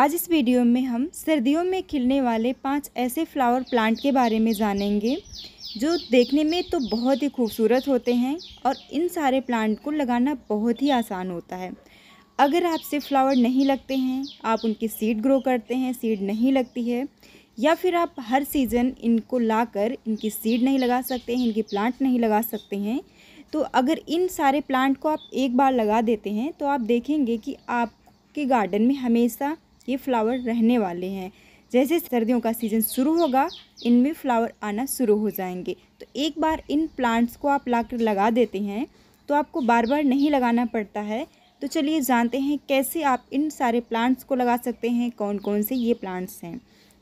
आज इस वीडियो में हम सर्दियों में खिलने वाले पांच ऐसे फ्लावर प्लांट के बारे में जानेंगे जो देखने में तो बहुत ही खूबसूरत होते हैं और इन सारे प्लांट को लगाना बहुत ही आसान होता है अगर आपसे फ्लावर नहीं लगते हैं आप उनकी सीड ग्रो करते हैं सीड नहीं लगती है या फिर आप हर सीज़न इनको लाकर इनकी सीड नहीं लगा सकते हैं इनकी प्लांट नहीं लगा सकते हैं तो अगर इन सारे प्लांट को आप एक बार लगा देते हैं तो आप देखेंगे कि आपके गार्डन में हमेशा ये फ्लावर रहने वाले हैं जैसे सर्दियों का सीज़न शुरू होगा इनमें फ्लावर आना शुरू हो जाएंगे तो एक बार इन प्लांट्स को आप ला लगा देते हैं तो आपको बार बार नहीं लगाना पड़ता है तो चलिए जानते हैं कैसे आप इन सारे प्लांट्स को लगा सकते हैं कौन कौन से ये प्लांट्स हैं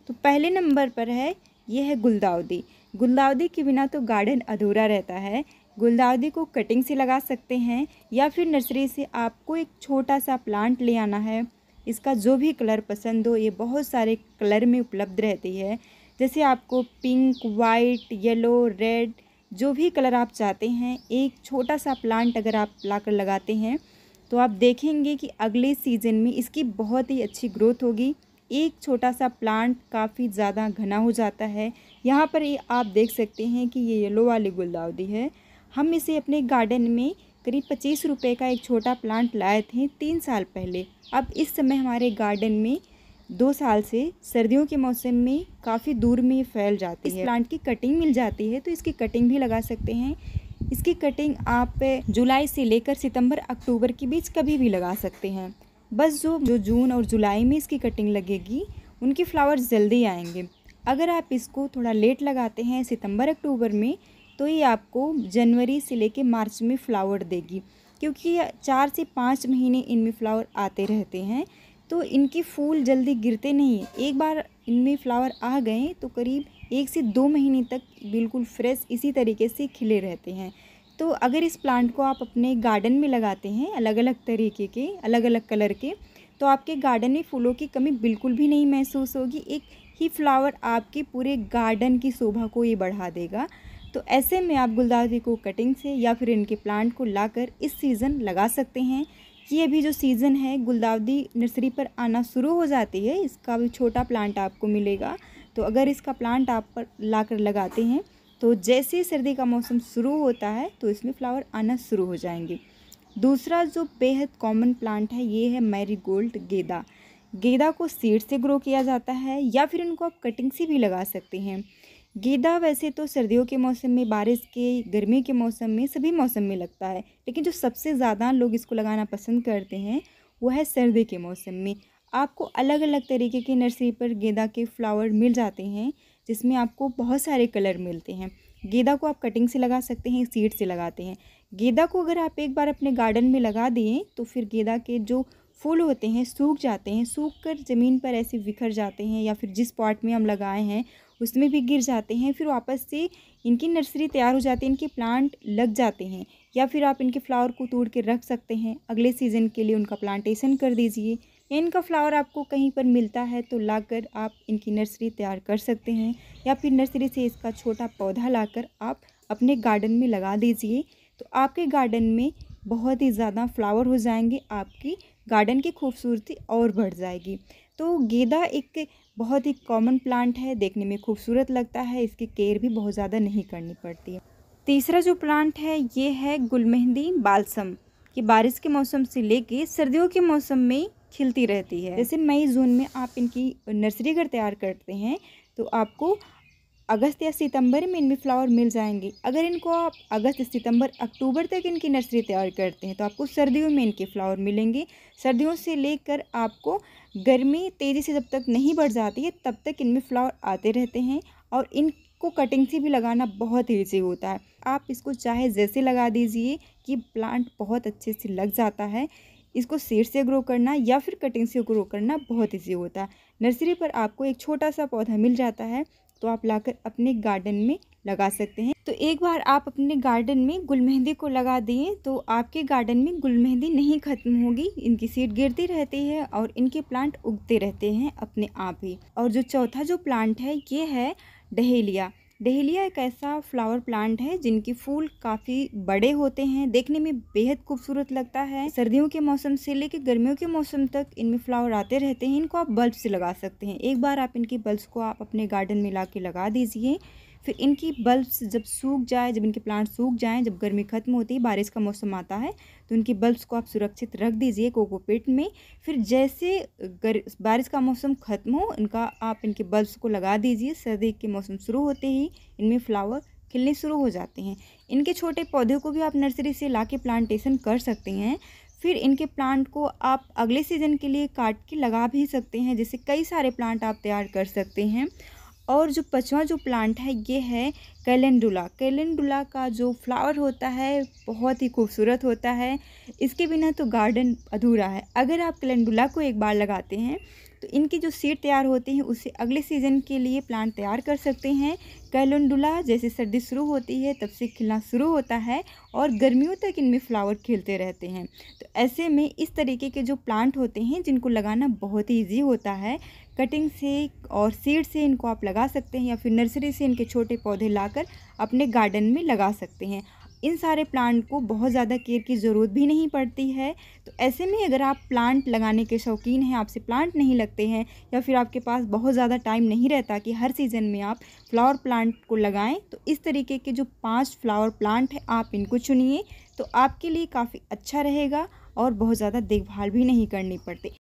तो पहले नंबर पर है ये है गुलदाउदी गुलदाउदी के बिना तो गार्डन अधूरा रहता है गुलदाउदी को कटिंग से लगा सकते हैं या फिर नर्सरी से आपको एक छोटा सा प्लांट ले आना है इसका जो भी कलर पसंद हो ये बहुत सारे कलर में उपलब्ध रहती है जैसे आपको पिंक वाइट येलो रेड जो भी कलर आप चाहते हैं एक छोटा सा प्लांट अगर आप लाकर लगाते हैं तो आप देखेंगे कि अगले सीज़न में इसकी बहुत ही अच्छी ग्रोथ होगी एक छोटा सा प्लांट काफ़ी ज़्यादा घना हो जाता है यहाँ पर ये आप देख सकते हैं कि ये येलो वाली गुलदाउदी है हम इसे अपने गार्डन में करीब पच्चीस रुपए का एक छोटा प्लांट लाए थे तीन साल पहले अब इस समय हमारे गार्डन में दो साल से सर्दियों के मौसम में काफ़ी दूर में फैल जाती है प्लांट की कटिंग मिल जाती है तो इसकी कटिंग भी लगा सकते हैं इसकी कटिंग आप जुलाई से लेकर सितंबर अक्टूबर के बीच कभी भी लगा सकते हैं बस जो जो जून और जुलाई में इसकी कटिंग लगेगी उनके फ्लावर्स जल्दी आएंगे अगर आप इसको थोड़ा लेट लगाते हैं सितंबर अक्टूबर में तो ये आपको जनवरी से लेके मार्च में फ्लावर देगी क्योंकि चार से पाँच महीने इनमें फ्लावर आते रहते हैं तो इनके फूल जल्दी गिरते नहीं हैं एक बार इनमें फ्लावर आ गए तो करीब एक से दो महीने तक बिल्कुल फ्रेश इसी तरीके से खिले रहते हैं तो अगर इस प्लांट को आप अपने गार्डन में लगाते हैं अलग अलग तरीके के अलग अलग कलर के तो आपके गार्डन में फूलों की कमी बिल्कुल भी नहीं महसूस होगी एक ही फ्लावर आपके पूरे गार्डन की शोभा को ये बढ़ा देगा तो ऐसे में आप गुलदावरी को कटिंग से या फिर इनके प्लांट को लाकर इस सीज़न लगा सकते हैं कि अभी जो सीज़न है गुलदावरी नर्सरी पर आना शुरू हो जाती है इसका भी छोटा प्लांट आपको मिलेगा तो अगर इसका प्लांट आप पर ला कर लगाते हैं तो जैसे ही सर्दी का मौसम शुरू होता है तो इसमें फ्लावर आना शुरू हो जाएंगे दूसरा जो बेहद कॉमन प्लांट है ये है मैरी गोल्ड गेंदा गेंदा को सीड से ग्रो किया जाता है या फिर इनको आप कटिंग से भी लगा सकते हैं गेंदा वैसे तो सर्दियों के मौसम में बारिश के गर्मी के मौसम में सभी मौसम में लगता है लेकिन जो सबसे ज़्यादा लोग इसको लगाना पसंद करते हैं वो है सर्दी के मौसम में आपको अलग अलग तरीके के नर्सरी पर गेंदा के फ्लावर मिल जाते हैं जिसमें आपको बहुत सारे कलर मिलते हैं गेंदा को आप कटिंग से लगा सकते हैं सीड से लगाते हैं गेंदा को अगर आप एक बार अपने गार्डन में लगा दें तो फिर गेंदा के जो फूल होते हैं सूख जाते हैं सूख कर ज़मीन पर ऐसे बिखर जाते हैं या फिर जिस पॉट में हम लगाए हैं उसमें भी गिर जाते हैं फिर वापस से इनकी नर्सरी तैयार हो जाती है इनके प्लांट लग जाते हैं या फिर आप इनके फ्लावर को तोड़ के रख सकते हैं अगले सीज़न के लिए उनका प्लांटेशन कर दीजिए या इनका फ्लावर आपको कहीं पर मिलता है तो लाकर आप इनकी नर्सरी तैयार कर सकते हैं या फिर नर्सरी से इसका छोटा पौधा लाकर आप अपने गार्डन में लगा दीजिए तो आपके गार्डन में बहुत ही ज़्यादा फ्लावर हो जाएंगे आपकी गार्डन की खूबसूरती और बढ़ जाएगी तो गेंदा एक बहुत ही कॉमन प्लांट है देखने में खूबसूरत लगता है इसकी केयर भी बहुत ज़्यादा नहीं करनी पड़ती है तीसरा जो प्लांट है ये है गुल मेहंदी बालसम ये बारिश के मौसम से लेके सर्दियों के मौसम में खिलती रहती है जैसे मई जून में आप इनकी नर्सरी अगर तैयार करते हैं तो आपको अगस्त या सितंबर में इनमें फ्लावर मिल जाएंगे अगर इनको आप अगस्त सितंबर अक्टूबर तक इनकी नर्सरी तैयार करते हैं तो आपको सर्दियों में इनके फ्लावर मिलेंगे सर्दियों से लेकर आपको गर्मी तेज़ी से जब तक नहीं बढ़ जाती है तब तक इनमें फ्लावर आते रहते हैं और इनको कटिंग से भी लगाना बहुत ईजी होता है आप इसको चाहे जैसे लगा दीजिए कि प्लांट बहुत अच्छे से लग जाता है इसको सीड से ग्रो करना या फिर कटिंग से ग्रो करना बहुत ईजी होता है नर्सरी पर आपको एक छोटा सा पौधा मिल जाता है तो आप लाकर अपने गार्डन में लगा सकते हैं तो एक बार आप अपने गार्डन में गुल मेहंदी को लगा दिए तो आपके गार्डन में गुल मेहंदी नहीं ख़त्म होगी इनकी सीड गिरती रहती है और इनके प्लांट उगते रहते हैं अपने आप ही और जो चौथा जो प्लांट है ये है डहेलिया डहेलिया एक ऐसा फ्लावर प्लांट है जिनके फूल काफ़ी बड़े होते हैं देखने में बेहद खूबसूरत लगता है सर्दियों के मौसम से लेकर गर्मियों के मौसम तक इनमें फ्लावर आते रहते हैं इनको आप बल्ब से लगा सकते हैं एक बार आप इनके बल्ब को आप अपने गार्डन में ला लगा दीजिए फिर इनकी बल्ब्स जब सूख जाए जब इनके प्लांट सूख जाएँ जब गर्मी ख़त्म होती है बारिश का मौसम आता है तो इनकी बल्ब्स को आप सुरक्षित रख दीजिए कोकोपेट में फिर जैसे गर बारिश का मौसम ख़त्म हो इनका आप इनके बल्ब्स को लगा दीजिए सर्दी के मौसम शुरू होते ही इनमें फ्लावर खिलने शुरू हो जाते हैं इनके छोटे पौधे को भी आप नर्सरी से ला प्लांटेशन कर सकते हैं फिर इनके प्लांट को आप अगले सीज़न के लिए काट के लगा भी सकते हैं जैसे कई सारे प्लांट आप तैयार कर सकते हैं और जो पचवा जो प्लांट है ये है कैलेंडुला कैलेंडुला का जो फ्लावर होता है बहुत ही खूबसूरत होता है इसके बिना तो गार्डन अधूरा है अगर आप कैलेंडुला को एक बार लगाते हैं तो इनकी जो सीड तैयार होती है उसे अगले सीज़न के लिए प्लांट तैयार कर सकते हैं कैलुंडुला जैसे सर्दी शुरू होती है तब से खिलना शुरू होता है और गर्मियों तक इनमें फ्लावर खिलते रहते हैं तो ऐसे में इस तरीके के जो प्लांट होते हैं जिनको लगाना बहुत ही ईजी होता है कटिंग से और सीड से इनको आप लगा सकते हैं या फिर नर्सरी से इनके छोटे पौधे लाकर अपने गार्डन में लगा सकते हैं इन सारे प्लांट को बहुत ज़्यादा केयर की ज़रूरत भी नहीं पड़ती है तो ऐसे में अगर आप प्लांट लगाने के शौकीन हैं आपसे प्लांट नहीं लगते हैं या फिर आपके पास बहुत ज़्यादा टाइम नहीं रहता कि हर सीज़न में आप फ्लावर प्लांट को लगाएं तो इस तरीके के जो पाँच फ्लावर प्लांट हैं आप इनको चुनिए तो आपके लिए काफ़ी अच्छा रहेगा और बहुत ज़्यादा देखभाल भी नहीं करनी पड़ती